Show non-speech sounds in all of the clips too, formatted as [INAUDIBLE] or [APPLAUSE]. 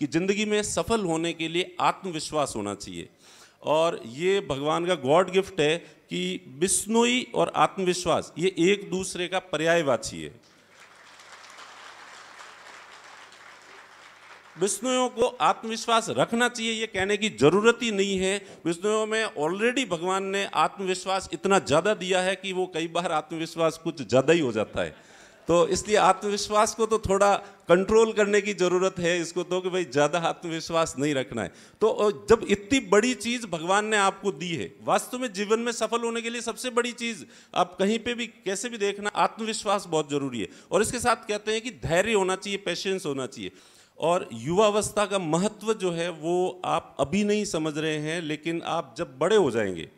कि ज़िंदगी में सफल होने के लिए आत्मविश्वास होना चाहिए और ये भगवान का गॉड गिफ्ट है कि बिस्नोई और आत्मविश्वास ये एक दूसरे का पर्यायवाची है विष्णुओं को आत्मविश्वास रखना चाहिए ये कहने की जरूरत ही नहीं है विष्णुओं में ऑलरेडी भगवान ने आत्मविश्वास इतना ज़्यादा दिया है कि वो कई बार आत्मविश्वास कुछ ज़्यादा ही हो जाता है तो इसलिए आत्मविश्वास को तो थोड़ा कंट्रोल करने की ज़रूरत है इसको तो कि भाई ज़्यादा आत्मविश्वास नहीं रखना है तो जब इतनी बड़ी चीज़ भगवान ने आपको दी है वास्तव में जीवन में सफल होने के लिए सबसे बड़ी चीज़ आप कहीं पे भी कैसे भी देखना आत्मविश्वास बहुत ज़रूरी है और इसके साथ कहते हैं कि धैर्य होना चाहिए पेशेंस होना चाहिए और युवावस्था का महत्व जो है वो आप अभी नहीं समझ रहे हैं लेकिन आप जब बड़े हो जाएंगे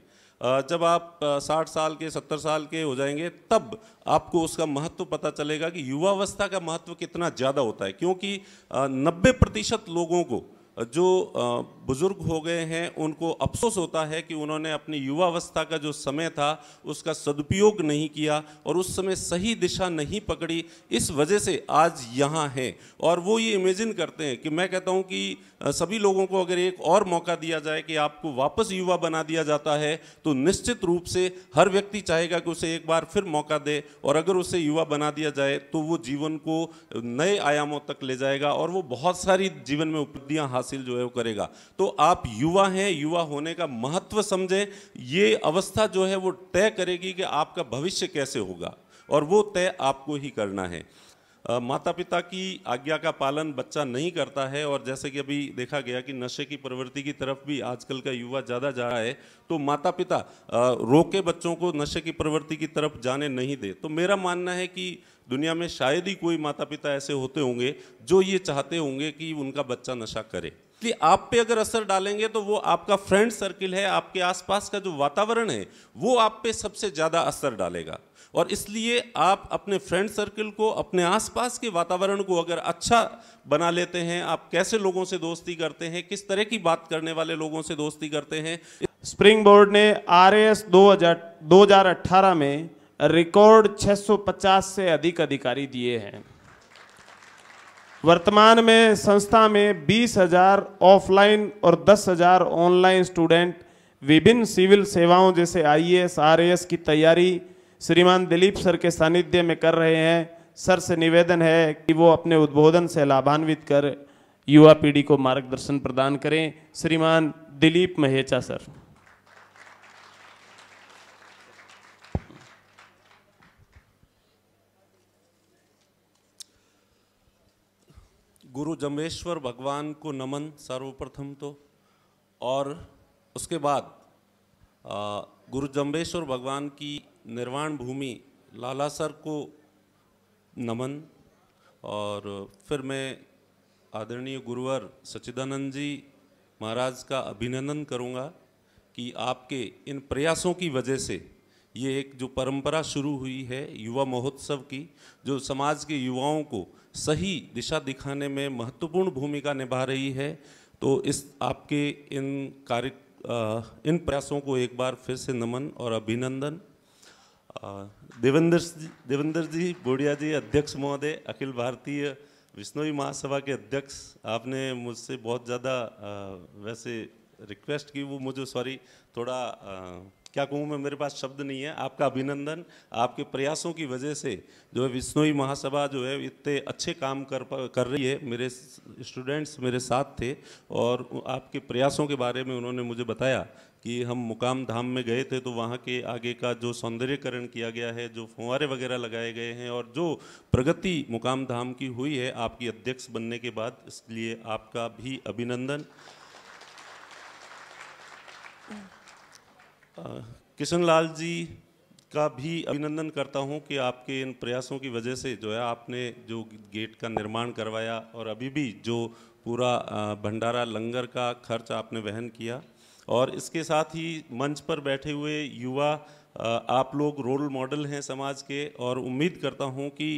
जब आप 60 साल के 70 साल के हो जाएंगे तब आपको उसका महत्व पता चलेगा कि युवावस्था का महत्व कितना ज़्यादा होता है क्योंकि नब्बे प्रतिशत लोगों को जो बुज़ुर्ग हो गए हैं उनको अफसोस होता है कि उन्होंने अपनी युवावस्था का जो समय था उसका सदुपयोग नहीं किया और उस समय सही दिशा नहीं पकड़ी इस वजह से आज यहाँ हैं और वो ये इमेजिन करते हैं कि मैं कहता हूँ कि सभी लोगों को अगर एक और मौका दिया जाए कि आपको वापस युवा बना दिया जाता है तो निश्चित रूप से हर व्यक्ति चाहेगा कि उसे एक बार फिर मौका दे और अगर उसे युवा बना दिया जाए तो वो जीवन को नए आयामों तक ले जाएगा और वो बहुत सारी जीवन में उपलब्धियाँ हासिल जो है वो करेगा तो आप युवा हैं युवा होने का महत्व समझें ये अवस्था जो है वो तय करेगी कि आपका भविष्य कैसे होगा और वो तय आपको ही करना है आ, माता पिता की आज्ञा का पालन बच्चा नहीं करता है और जैसे कि अभी देखा गया कि नशे की प्रवृत्ति की तरफ भी आजकल का युवा ज़्यादा जा रहा है तो माता पिता रोके बच्चों को नशे की प्रवृत्ति की तरफ जाने नहीं दे तो मेरा मानना है कि दुनिया में शायद ही कोई माता पिता ऐसे होते होंगे जो ये चाहते होंगे कि उनका बच्चा नशा करे कि आप पे अगर असर डालेंगे तो वो आपका फ्रेंड सर्किल है आपके आसपास का जो वातावरण है वो आप पे सबसे ज़्यादा असर डालेगा और इसलिए आप अपने फ्रेंड सर्किल को अपने आसपास के वातावरण को अगर अच्छा बना लेते हैं आप कैसे लोगों से दोस्ती करते हैं किस तरह की बात करने वाले लोगों से दोस्ती करते हैं स्प्रिंग बोर्ड ने आर एस दो में रिकॉर्ड छः से अधिक अधिकारी दिए हैं वर्तमान में संस्था में बीस हजार ऑफलाइन और दस हजार ऑनलाइन स्टूडेंट विभिन्न सिविल सेवाओं जैसे आईएएस आरएएस की तैयारी श्रीमान दिलीप सर के सानिध्य में कर रहे हैं सर से निवेदन है कि वो अपने उद्बोधन से लाभान्वित कर युवा पीढ़ी को मार्गदर्शन प्रदान करें श्रीमान दिलीप महेचा सर गुरु जम्बेश्वर भगवान को नमन सर्वप्रथम तो और उसके बाद गुरु जम्बेश्वर भगवान की निर्वाण भूमि लाला सर को नमन और फिर मैं आदरणीय गुरुवर सच्चिदानंद जी महाराज का अभिनंदन करूंगा कि आपके इन प्रयासों की वजह से ये एक जो परंपरा शुरू हुई है युवा महोत्सव की जो समाज के युवाओं को सही दिशा दिखाने में महत्वपूर्ण भूमिका निभा रही है तो इस आपके इन कार्य इन प्रयासों को एक बार फिर से नमन और अभिनंदन देवेंद्र देवेंद्र जी बोडिया जी अध्यक्ष महोदय अखिल भारतीय विष्णुवी महासभा के अध्यक्ष आपने मुझसे बहुत ज़्यादा वैसे रिक्वेस्ट की वो मुझे सॉरी थोड़ा आ, क्या कहूँ मैं मेरे पास शब्द नहीं है आपका अभिनंदन आपके प्रयासों की वजह से जो है विष्णोई महासभा जो है इतने अच्छे काम कर कर रही है मेरे स्टूडेंट्स मेरे साथ थे और आपके प्रयासों के बारे में उन्होंने मुझे बताया कि हम मुकाम धाम में गए थे तो वहाँ के आगे का जो सौंदर्यकरण किया गया है जो फुहारे वगैरह लगाए गए हैं और जो प्रगति मुकाम धाम की हुई है आपकी अध्यक्ष बनने के बाद इसलिए आपका भी अभिनंदन किशन लाल जी का भी अभिनंदन करता हूं कि आपके इन प्रयासों की वजह से जो है आपने जो गेट का निर्माण करवाया और अभी भी जो पूरा भंडारा लंगर का खर्च आपने वहन किया और इसके साथ ही मंच पर बैठे हुए युवा आप लोग रोल मॉडल हैं समाज के और उम्मीद करता हूं कि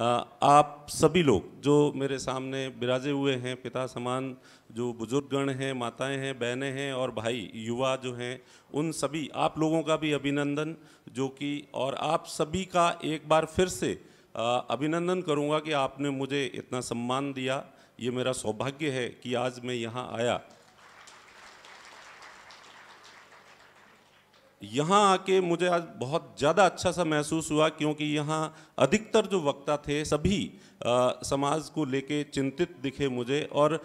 आप सभी लोग जो मेरे सामने विराजे हुए हैं पिता समान जो बुजुर्गगण हैं माताएं हैं बहनें हैं और भाई युवा जो हैं उन सभी आप लोगों का भी अभिनंदन जो कि और आप सभी का एक बार फिर से अभिनंदन करूंगा कि आपने मुझे इतना सम्मान दिया ये मेरा सौभाग्य है कि आज मैं यहाँ आया यहाँ आके मुझे आज बहुत ज़्यादा अच्छा सा महसूस हुआ क्योंकि यहाँ अधिकतर जो वक्ता थे सभी आ, समाज को लेके चिंतित दिखे मुझे और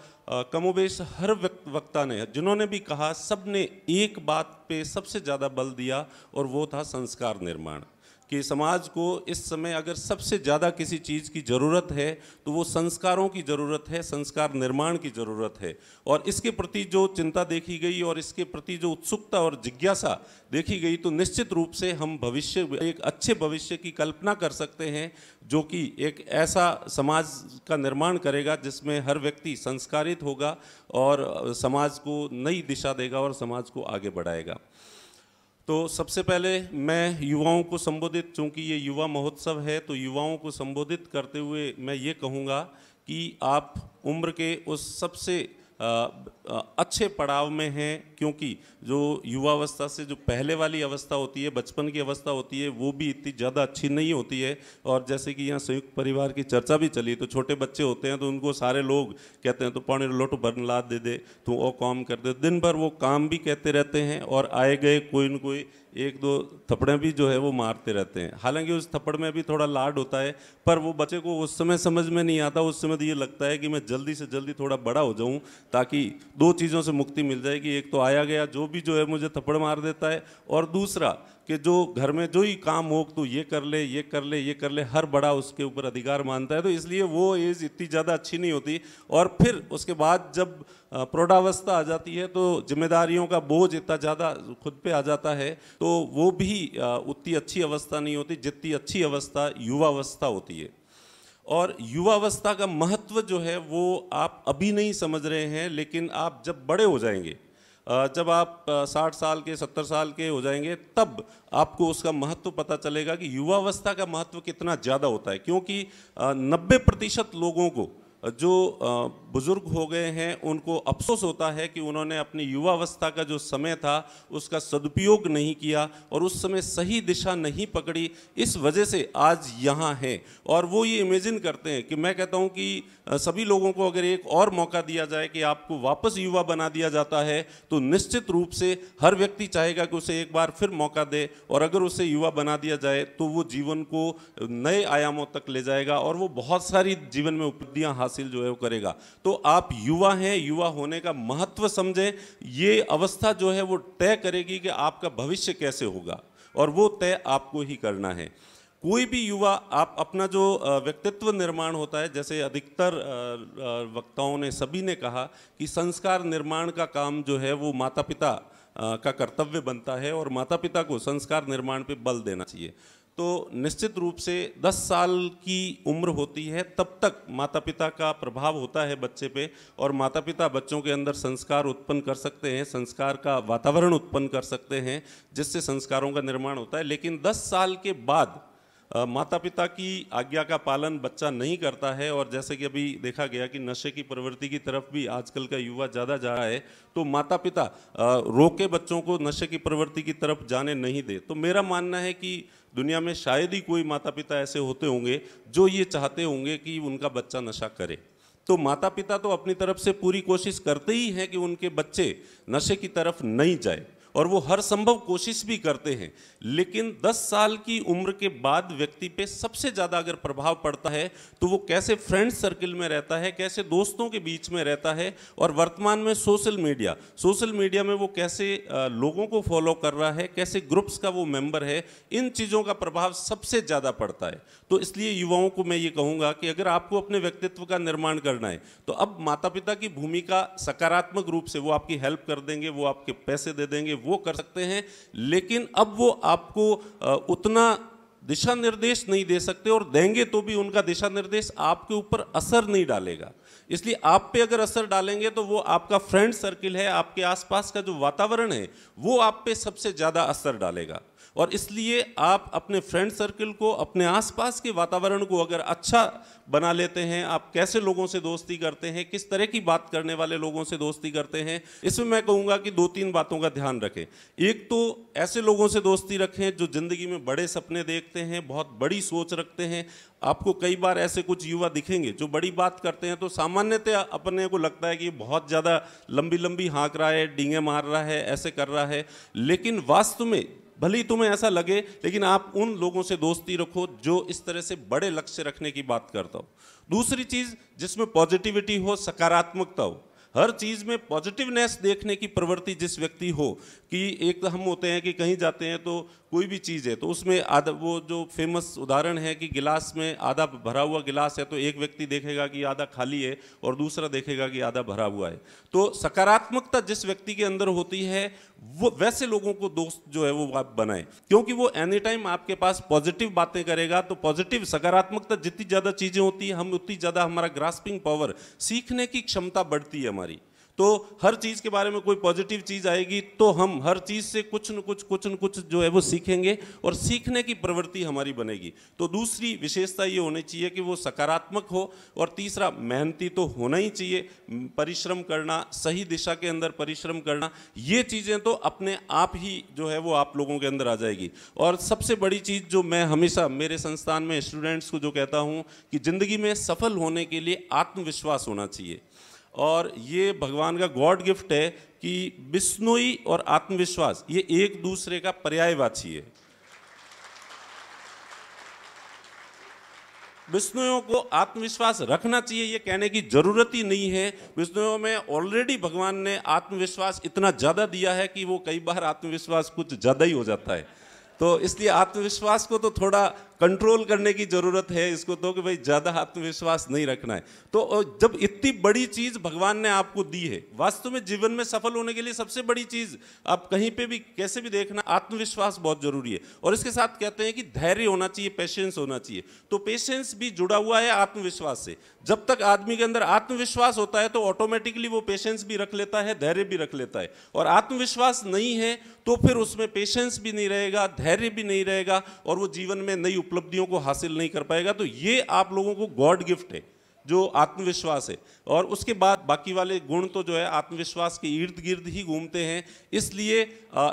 कमोबेश हर वक्ता ने जिन्होंने भी कहा सब ने एक बात पे सबसे ज़्यादा बल दिया और वो था संस्कार निर्माण कि समाज को इस समय अगर सबसे ज़्यादा किसी चीज़ की ज़रूरत है तो वो संस्कारों की ज़रूरत है संस्कार निर्माण की ज़रूरत है और इसके प्रति जो चिंता देखी गई और इसके प्रति जो उत्सुकता और जिज्ञासा देखी गई तो निश्चित रूप से हम भविष्य एक अच्छे भविष्य की कल्पना कर सकते हैं जो कि एक ऐसा समाज का निर्माण करेगा जिसमें हर व्यक्ति संस्कारित होगा और समाज को नई दिशा देगा और समाज को आगे बढ़ाएगा तो सबसे पहले मैं युवाओं को संबोधित चूँकि ये युवा महोत्सव है तो युवाओं को संबोधित करते हुए मैं ये कहूँगा कि आप उम्र के उस सबसे अच्छे पड़ाव में हैं क्योंकि जो युवावस्था से जो पहले वाली अवस्था होती है बचपन की अवस्था होती है वो भी इतनी ज़्यादा अच्छी नहीं होती है और जैसे कि यहाँ संयुक्त परिवार की चर्चा भी चली तो छोटे बच्चे होते हैं तो उनको सारे लोग कहते हैं तो पौने लोटो बन ला दे दे तू वो काम कर दे दिन भर वो काम भी कहते रहते हैं और आए गए कोई न कोई एक दो थप्पड़े भी जो है वो मारते रहते हैं हालांकि उस थप्पड़ में भी थोड़ा लाड होता है पर वो बच्चे को उस समय समझ में नहीं आता उस समय तो ये लगता है कि मैं जल्दी से जल्दी थोड़ा बड़ा हो जाऊं ताकि दो चीज़ों से मुक्ति मिल जाएगी एक तो आया गया जो भी जो है मुझे थप्पड़ मार देता है और दूसरा कि जो घर में जो ही काम हो तो ये कर ले ये कर ले ये कर ले हर बड़ा उसके ऊपर अधिकार मानता है तो इसलिए वो एज इतनी ज़्यादा अच्छी नहीं होती और फिर उसके बाद जब प्रौढ़ावस्था आ जाती है तो जिम्मेदारियों का बोझ इतना ज़्यादा खुद पे आ जाता है तो वो भी उतनी अच्छी अवस्था नहीं होती जितनी अच्छी अवस्था युवावस्था होती है और युवावस्था का महत्व जो है वो आप अभी नहीं समझ रहे हैं लेकिन आप जब बड़े हो जाएंगे जब आप साठ साल के सत्तर साल के हो जाएंगे तब आपको उसका महत्व पता चलेगा कि युवावस्था का महत्व कितना ज़्यादा होता है क्योंकि नब्बे प्रतिशत लोगों को जो बुज़ुर्ग हो गए हैं उनको अफसोस होता है कि उन्होंने अपनी युवावस्था का जो समय था उसका सदुपयोग नहीं किया और उस समय सही दिशा नहीं पकड़ी इस वजह से आज यहाँ हैं और वो ये इमेजिन करते हैं कि मैं कहता हूँ कि सभी लोगों को अगर एक और मौका दिया जाए कि आपको वापस युवा बना दिया जाता है तो निश्चित रूप से हर व्यक्ति चाहेगा कि उसे एक बार फिर मौका दे और अगर उसे युवा बना दिया जाए तो वो जीवन को नए आयामों तक ले जाएगा और वो बहुत सारी जीवन में उपलब्धियाँ हासिल हासिल जो है वो करेगा तो आप युवा हैं युवा होने का महत्व समझें ये अवस्था जो है वो तय करेगी कि आपका भविष्य कैसे होगा और वो तय आपको ही करना है कोई भी युवा आप अपना जो व्यक्तित्व निर्माण होता है जैसे अधिकतर वक्ताओं ने सभी ने कहा कि संस्कार निर्माण का काम जो है वो माता पिता का कर्तव्य बनता है और माता पिता को संस्कार निर्माण पे बल देना चाहिए तो निश्चित रूप से 10 साल की उम्र होती है तब तक माता पिता का प्रभाव होता है बच्चे पे और माता पिता बच्चों के अंदर संस्कार उत्पन्न कर सकते हैं संस्कार का वातावरण उत्पन्न कर सकते हैं जिससे संस्कारों का निर्माण होता है लेकिन 10 साल के बाद माता पिता की आज्ञा का पालन बच्चा नहीं करता है और जैसे कि अभी देखा गया कि नशे की प्रवृत्ति की तरफ भी आजकल का युवा ज़्यादा जा रहा है तो माता पिता रोके बच्चों को नशे की प्रवृत्ति की तरफ जाने नहीं दे तो मेरा मानना है कि दुनिया में शायद ही कोई माता पिता ऐसे होते होंगे जो ये चाहते होंगे कि उनका बच्चा नशा करे तो माता पिता तो अपनी तरफ से पूरी कोशिश करते ही हैं कि उनके बच्चे नशे की तरफ नहीं जाए और वो हर संभव कोशिश भी करते हैं लेकिन 10 साल की उम्र के बाद व्यक्ति पे सबसे ज़्यादा अगर प्रभाव पड़ता है तो वो कैसे फ्रेंड सर्किल में रहता है कैसे दोस्तों के बीच में रहता है और वर्तमान में सोशल मीडिया सोशल मीडिया में वो कैसे लोगों को फॉलो कर रहा है कैसे ग्रुप्स का वो मेम्बर है इन चीज़ों का प्रभाव सबसे ज़्यादा पड़ता है तो इसलिए युवाओं को मैं ये कहूँगा कि अगर आपको अपने व्यक्तित्व का निर्माण करना है तो अब माता पिता की भूमिका सकारात्मक रूप से वो आपकी हेल्प कर देंगे वो आपके पैसे दे देंगे वो कर सकते हैं लेकिन अब वो आपको उतना दिशा निर्देश नहीं दे सकते और देंगे तो भी उनका दिशा निर्देश आपके ऊपर असर नहीं डालेगा इसलिए आप पे अगर असर डालेंगे तो वो आपका फ्रेंड सर्किल है आपके आसपास का जो वातावरण है वो आप पे सबसे ज़्यादा असर डालेगा और इसलिए आप अपने फ्रेंड सर्कल को अपने आसपास के वातावरण को अगर अच्छा बना लेते हैं आप कैसे लोगों से दोस्ती करते हैं किस तरह की बात करने वाले लोगों से दोस्ती करते हैं इसमें मैं कहूँगा कि दो तीन बातों का ध्यान रखें एक तो ऐसे लोगों से दोस्ती रखें जो ज़िंदगी में बड़े सपने देखते हैं बहुत बड़ी सोच रखते हैं आपको कई बार ऐसे कुछ युवा दिखेंगे जो बड़ी बात करते हैं तो सामान्यतः अपने को लगता है कि बहुत ज़्यादा लंबी लंबी हाँक रहा है डींगे मार रहा है ऐसे कर रहा है लेकिन वास्तव में भले ही तुम्हें ऐसा लगे लेकिन आप उन लोगों से दोस्ती रखो जो इस तरह से बड़े लक्ष्य रखने की बात करता हो दूसरी चीज़ जिसमें पॉजिटिविटी हो सकारात्मकता हो हर चीज़ में पॉजिटिवनेस देखने की प्रवृत्ति जिस व्यक्ति हो कि एक तो हम होते हैं कि कहीं जाते हैं तो कोई भी चीज़ है तो उसमें आधा वो जो फेमस उदाहरण है कि गिलास में आधा भरा हुआ गिलास है तो एक व्यक्ति देखेगा कि आधा खाली है और दूसरा देखेगा कि आधा भरा हुआ है तो सकारात्मकता जिस व्यक्ति के अंदर होती है वो वैसे लोगों को दोस्त जो है वो आप बनाएं क्योंकि वो एनी टाइम आपके पास पॉजिटिव बातें करेगा तो पॉजिटिव सकारात्मकता जितनी ज़्यादा चीज़ें होती है हम उतनी ज़्यादा हमारा ग्रास्पिंग पावर सीखने की क्षमता बढ़ती है हमारी तो हर चीज़ के बारे में कोई पॉजिटिव चीज़ आएगी तो हम हर चीज़ से कुछ न कुछ कुछ न कुछ जो है वो सीखेंगे और सीखने की प्रवृत्ति हमारी बनेगी तो दूसरी विशेषता ये होनी चाहिए कि वो सकारात्मक हो और तीसरा मेहनती तो होना ही चाहिए परिश्रम करना सही दिशा के अंदर परिश्रम करना ये चीज़ें तो अपने आप ही जो है वो आप लोगों के अंदर आ जाएगी और सबसे बड़ी चीज़ जो मैं हमेशा मेरे संस्थान में स्टूडेंट्स को जो कहता हूँ कि ज़िंदगी में सफल होने के लिए आत्मविश्वास होना चाहिए और ये भगवान का गॉड गिफ्ट है कि बिस्नोई और आत्मविश्वास ये एक दूसरे का पर्यायवाची है विष्णुओं को आत्मविश्वास रखना चाहिए ये कहने की जरूरत ही नहीं है विष्णुओं में ऑलरेडी भगवान ने आत्मविश्वास इतना ज़्यादा दिया है कि वो कई बार आत्मविश्वास कुछ ज़्यादा ही हो जाता है तो इसलिए आत्मविश्वास को तो थोड़ा कंट्रोल करने की ज़रूरत है इसको तो कि भाई ज़्यादा आत्मविश्वास नहीं रखना है तो जब इतनी बड़ी चीज़ भगवान ने आपको दी है वास्तव में जीवन में सफल होने के लिए सबसे बड़ी चीज़ आप कहीं पे भी कैसे भी देखना आत्मविश्वास बहुत ज़रूरी है और इसके साथ कहते हैं कि धैर्य होना चाहिए पेशेंस होना चाहिए तो पेशेंस भी जुड़ा हुआ है आत्मविश्वास से जब तक आदमी के अंदर आत्मविश्वास होता है तो ऑटोमेटिकली वो पेशेंस भी रख लेता है धैर्य भी रख लेता है और आत्मविश्वास नहीं है तो फिर उसमें पेशेंस भी नहीं रहेगा धैर्य भी नहीं रहेगा और वो जीवन में नहीं उपलब्धियों को हासिल नहीं कर पाएगा तो ये आप लोगों को गॉड गिफ्ट है जो आत्मविश्वास है और उसके बाद बाकी वाले गुण तो जो है आत्मविश्वास के इर्द गिर्द ही घूमते हैं इसलिए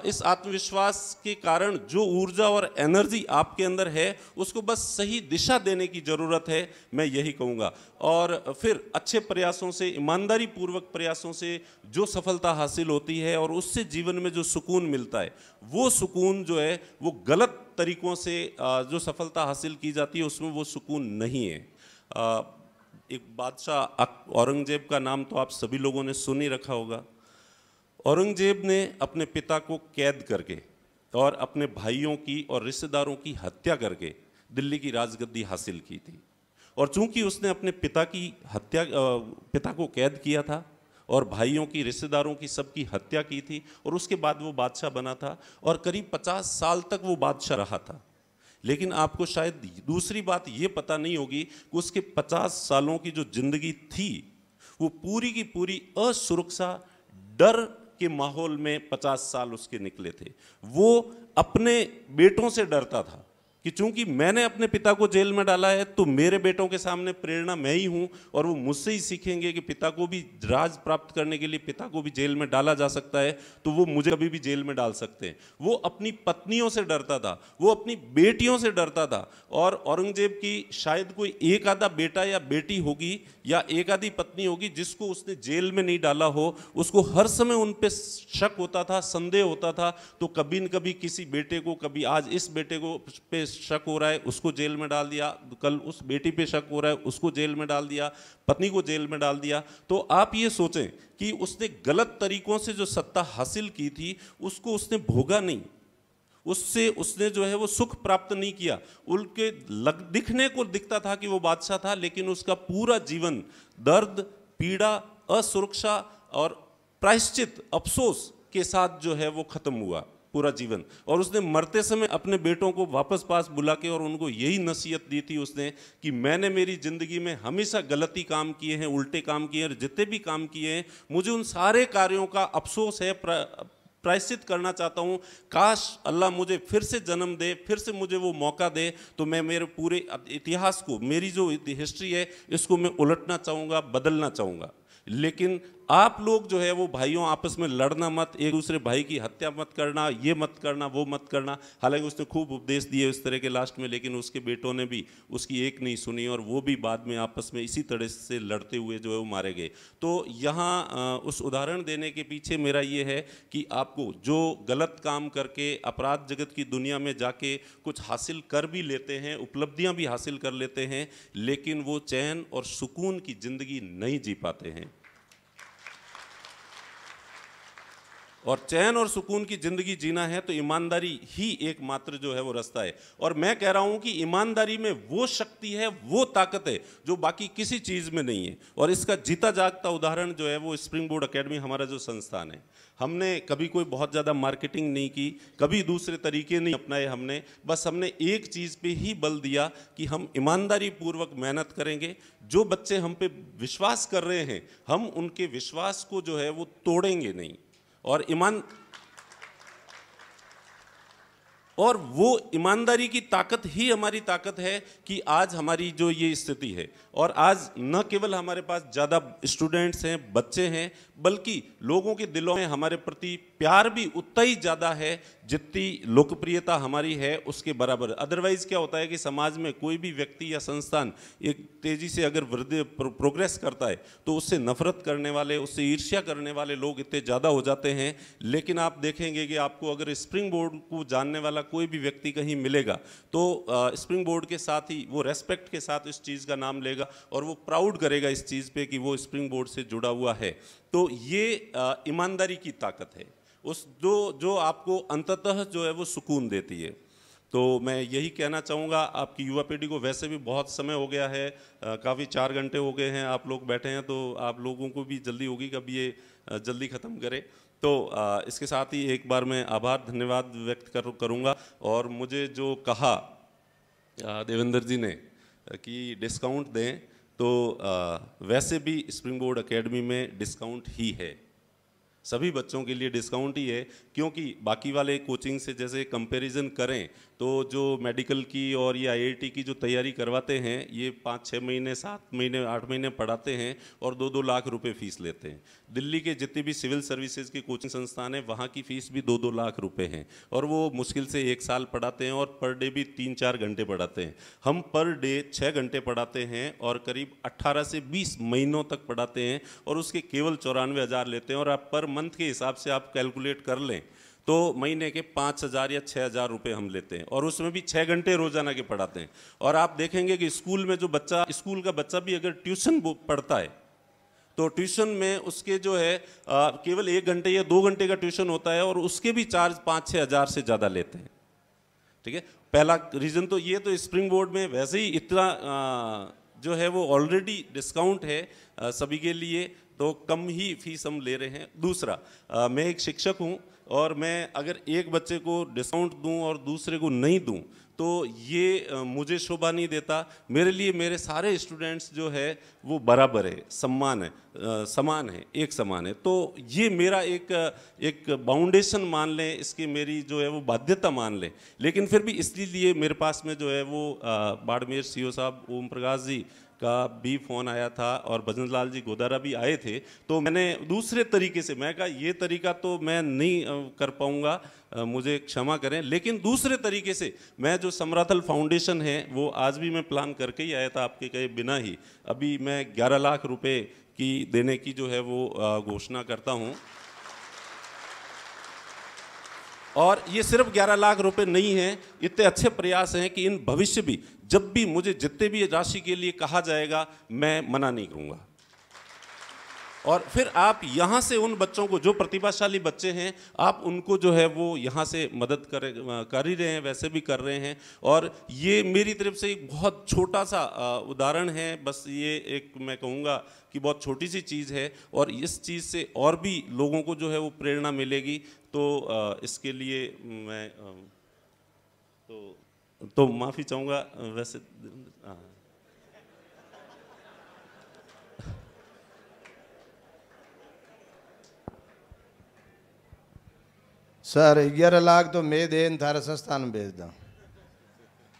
इस आत्मविश्वास के कारण जो ऊर्जा और एनर्जी आपके अंदर है उसको बस सही दिशा देने की ज़रूरत है मैं यही कहूँगा और फिर अच्छे प्रयासों से ईमानदारी पूर्वक प्रयासों से जो सफलता हासिल होती है और उससे जीवन में जो सुकून मिलता है वो सुकून जो है वो गलत तरीक़ों से जो सफलता हासिल की जाती है उसमें वो सुकून नहीं है एक बादशाह औरंगजेब का नाम तो आप सभी लोगों ने सुन ही रखा होगा औरंगजेब ने अपने पिता को कैद करके और अपने भाइयों की और रिश्तेदारों की हत्या करके दिल्ली की राजगद्दी हासिल की थी और चूंकि उसने अपने पिता की हत्या पिता को कैद किया था और भाइयों की रिश्तेदारों की सबकी हत्या की थी और उसके बाद वो बादशाह बना था और करीब पचास साल तक वो बादशाह रहा था लेकिन आपको शायद दूसरी बात ये पता नहीं होगी कि उसके 50 सालों की जो जिंदगी थी वो पूरी की पूरी असुरक्षा डर के माहौल में 50 साल उसके निकले थे वो अपने बेटों से डरता था कि चूंकि मैंने अपने पिता को जेल में डाला है तो मेरे बेटों के सामने प्रेरणा मैं ही हूं और वो मुझसे ही सीखेंगे कि पिता को भी राज प्राप्त करने के लिए पिता को भी जेल में डाला जा सकता है तो वो मुझे अभी भी जेल में डाल सकते हैं वो अपनी पत्नियों से डरता था वो अपनी बेटियों से डरता था और औरंगजेब की शायद कोई एक आधा बेटा या बेटी होगी या एक आधी पत्नी होगी जिसको उसने जेल में नहीं डाला हो उसको हर समय उन पर शक होता था संदेह होता था तो कभी न कभी किसी बेटे को कभी आज इस बेटे को पे शक हो रहा है उसको जेल में डाल दिया कल उस बेटी पे शक हो रहा है उसको जेल में डाल दिया पत्नी को जेल में डाल दिया तो आप ये सोचें कि उसने गलत तरीकों से जो सत्ता हासिल की थी उसको उसने भोगा नहीं उससे उसने जो है वो सुख प्राप्त नहीं किया उनके लग दिखने को दिखता था कि वो बादशाह था लेकिन उसका पूरा जीवन दर्द पीड़ा असुरक्षा और प्रायश्चित अफसोस के साथ जो है वो ख़त्म हुआ पूरा जीवन और उसने मरते समय अपने बेटों को वापस पास बुला के और उनको यही नसीहत दी थी उसने कि मैंने मेरी ज़िंदगी में हमेशा गलती काम किए हैं उल्टे काम किए हैं और जितने भी काम किए हैं मुझे उन सारे कार्यों का अफसोस है प्रायश्चित करना चाहता हूँ काश अल्लाह मुझे फिर से जन्म दे फिर से मुझे वो मौका दे तो मैं मेरे पूरे इतिहास को मेरी जो हिस्ट्री है इसको मैं उलटना चाहूँगा बदलना चाहूँगा लेकिन आप लोग जो है वो भाइयों आपस में लड़ना मत एक दूसरे भाई की हत्या मत करना ये मत करना वो मत करना हालांकि उसने खूब उपदेश दिए उस तरह के लास्ट में लेकिन उसके बेटों ने भी उसकी एक नहीं सुनी और वो भी बाद में आपस में इसी तरह से लड़ते हुए जो है वो मारे गए तो यहाँ उस उदाहरण देने के पीछे मेरा ये है कि आपको जो गलत काम करके अपराध जगत की दुनिया में जाके कुछ हासिल कर भी लेते हैं उपलब्धियाँ भी हासिल कर लेते हैं लेकिन वो चैन और सुकून की ज़िंदगी नहीं जी पाते हैं और चैन और सुकून की ज़िंदगी जीना है तो ईमानदारी ही एकमात्र जो है वो रास्ता है और मैं कह रहा हूँ कि ईमानदारी में वो शक्ति है वो ताकत है जो बाकी किसी चीज़ में नहीं है और इसका जीता जागता उदाहरण जो है वो स्प्रिंग बोर्ड अकेडमी हमारा जो संस्थान है हमने कभी कोई बहुत ज़्यादा मार्केटिंग नहीं की कभी दूसरे तरीके नहीं अपनाए हमने बस हमने एक चीज़ पे ही बल दिया कि हम ईमानदारी पूर्वक मेहनत करेंगे जो बच्चे हम पे विश्वास कर रहे हैं हम उनके विश्वास को जो है वो तोड़ेंगे नहीं और ईमान और वो ईमानदारी की ताकत ही हमारी ताकत है कि आज हमारी जो ये स्थिति है और आज न केवल हमारे पास ज़्यादा स्टूडेंट्स हैं बच्चे हैं बल्कि लोगों के दिलों में हमारे प्रति प्यार भी उतना ही ज़्यादा है जितनी लोकप्रियता हमारी है उसके बराबर अदरवाइज़ क्या होता है कि समाज में कोई भी व्यक्ति या संस्थान एक तेज़ी से अगर वृद्धि प्रोग्रेस करता है तो उससे नफरत करने वाले उससे ईर्ष्या करने वाले लोग इतने ज़्यादा हो जाते हैं लेकिन आप देखेंगे कि आपको अगर स्प्रिंग बोर्ड को जानने वाला कोई भी व्यक्ति कहीं मिलेगा तो स्प्रिंग बोर्ड के साथ ही वो रेस्पेक्ट के साथ इस चीज़ का नाम लेगा करेगा और वो प्राउड करेगा इस चीज़ पे कि वो स्प्रिंग बोर्ड से जुड़ा हुआ है तो ये ईमानदारी की ताकत है उस जो जो आपको अंततः जो है वो सुकून देती है तो मैं यही कहना चाहूँगा आपकी युवा पीढ़ी को वैसे भी बहुत समय हो गया है काफ़ी चार घंटे हो गए हैं आप लोग बैठे हैं तो आप लोगों को भी जल्दी होगी कभी ये जल्दी ख़त्म करें तो आ, इसके साथ ही एक बार मैं आभार धन्यवाद व्यक्त कर करूँगा और मुझे जो कहा देवेंद्र जी ने कि डिस्काउंट दें तो वैसे भी स्प्रिंग बोर्ड अकेडमी में डिस्काउंट ही है सभी बच्चों के लिए डिस्काउंट ही है क्योंकि बाकी वाले कोचिंग से जैसे कंपैरिजन करें तो जो मेडिकल की और ये आईआईटी की जो तैयारी करवाते हैं ये पाँच छः महीने सात महीने आठ महीने पढ़ाते हैं और दो दो लाख रुपए फीस लेते हैं दिल्ली के जितने भी सिविल सर्विसेज के कोचिंग संस्थान हैं वहाँ की फ़ीस भी दो दो लाख रुपए हैं और वो मुश्किल से एक साल पढ़ाते हैं और पर डे भी तीन चार घंटे पढ़ाते हैं हम पर डे छः घंटे पढ़ाते हैं और करीब अट्ठारह से बीस महीनों तक पढ़ाते हैं और उसके केवल चौरानवे हज़ार लेते हैं और आप पर मंथ के हिसाब से आप कैलकुलेट कर लें तो महीने के पाँच हज़ार या छः हज़ार रुपये हम लेते हैं और उसमें भी छः घंटे रोज़ाना के पढ़ाते हैं और आप देखेंगे कि स्कूल में जो बच्चा स्कूल का बच्चा भी अगर ट्यूशन पढ़ता है तो ट्यूशन में उसके जो है आ, केवल एक घंटे या दो घंटे का ट्यूशन होता है और उसके भी चार्ज पाँच छः हज़ार से ज़्यादा लेते हैं ठीक है पहला रीज़न तो ये तो स्प्रिंग बोर्ड में वैसे ही इतना आ, जो है वो ऑलरेडी डिस्काउंट है आ, सभी के लिए तो कम ही फीस हम ले रहे हैं दूसरा आ, मैं एक शिक्षक हूँ और मैं अगर एक बच्चे को डिस्काउंट दूं और दूसरे को नहीं दूं तो ये मुझे शोभा नहीं देता मेरे लिए मेरे सारे स्टूडेंट्स जो है वो बराबर है सम्मान है आ, समान है एक समान है तो ये मेरा एक एक बाउंडेशन मान लें इसकी मेरी जो है वो बाध्यता मान लें लेकिन फिर भी इसलिए मेरे पास में जो है वो बाड़मेर सी साहब ओम प्रकाश जी का भी फ़ोन आया था और भजन लाल जी गोदारा भी आए थे तो मैंने दूसरे तरीके से मैं कहा ये तरीका तो मैं नहीं कर पाऊँगा मुझे क्षमा करें लेकिन दूसरे तरीके से मैं जो समराथल फाउंडेशन है वो आज भी मैं प्लान करके ही आया था आपके कहे बिना ही अभी मैं ग्यारह लाख रुपये की देने की जो है वो घोषणा करता हूँ और ये सिर्फ 11 लाख रुपए नहीं हैं इतने अच्छे प्रयास हैं कि इन भविष्य भी जब भी मुझे जितने भी राशि के लिए कहा जाएगा मैं मना नहीं करूँगा और फिर आप यहाँ से उन बच्चों को जो प्रतिभाशाली बच्चे हैं आप उनको जो है वो यहाँ से मदद कर कर ही रहे हैं वैसे भी कर रहे हैं और ये मेरी तरफ से एक बहुत छोटा सा उदाहरण है बस ये एक मैं कहूँगा कि बहुत छोटी सी चीज़ है और इस चीज़ से और भी लोगों को जो है वो प्रेरणा मिलेगी तो इसके लिए मैं तो तो माफ़ी चाहूँगा वैसे सर ग्यारह लाख तो मैं दे थारा संस्थान में भेज दूँ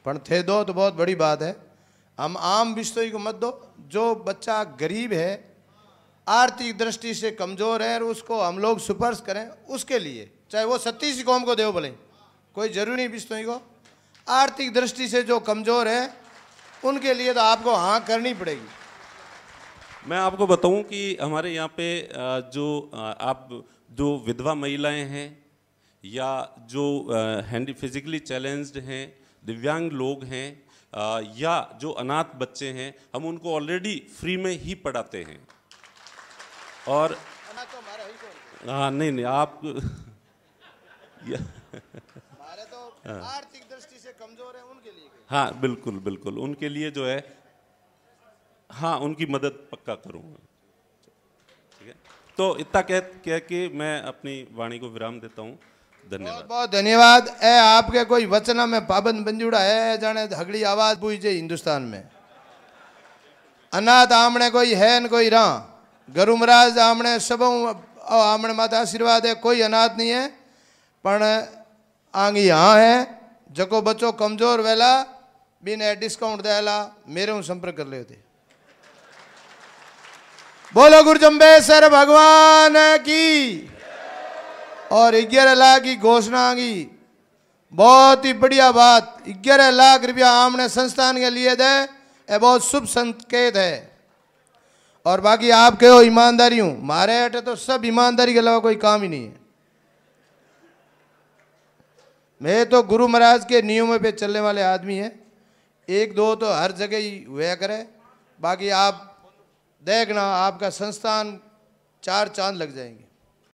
पर थे दो तो बहुत बड़ी बात है हम आम बिस्तोई को मत दो जो बच्चा गरीब है आर्थिक दृष्टि से कमज़ोर है और उसको हम लोग सुपर्श करें उसके लिए चाहे वो सतीश कौम को देव बोले कोई ज़रूरी नहीं बिस्तोई को आर्थिक दृष्टि से जो कमज़ोर है उनके लिए तो आपको हाँ करनी पड़ेगी मैं आपको बताऊं कि हमारे यहाँ पे जो आप जो विधवा महिलाएं हैं या जो हैंडी फिजिकली चैलेंज्ड हैं दिव्यांग लोग हैं या जो अनाथ बच्चे हैं हम उनको ऑलरेडी फ्री में ही पढ़ाते हैं और तो हाँ नहीं नहीं आप [LAUGHS] तो हाँ। आर्थिक दृष्टि से कमजोर हैं उनके लिए हाँ बिल्कुल बिल्कुल उनके लिए जो है हाँ उनकी मदद पक्का करूँगा ठीक है तो इतना कह कह के मैं अपनी वाणी को विराम देता हूँ धन्यवाद बहुत बहुत धन्यवाद ए आपके कोई वचना में पाबंद बंजुड़ा है जाने हगड़ी आवाज जाए हिंदुस्तान में अनाथ आमने कोई है न कोई राह गरुमराज आमने सब आमने माता आशीर्वाद है कोई अनाथ नहीं है पर आंग यहाँ है जको बच्चों कमजोर वेला बिना डिस्काउंट देला मेरे हूँ संपर्क कर ले बोलो गुरु जम्बे सर भगवान की और ग्यारह लाख की घोषणा की बहुत ही बढ़िया बात ग्यारह लाख रुपया आमने संस्थान के लिए दे ये बहुत शुभ संकेत है और बाकी आप कहो ईमानदारी हूँ मारे हटे तो सब ईमानदारी के अलावा कोई काम ही नहीं है मैं तो गुरु महाराज के नियमों पे चलने वाले आदमी हैं एक दो तो हर जगह ही हुआ करे बाकी आप देखना आपका संस्थान चार चांद लग जाएंगे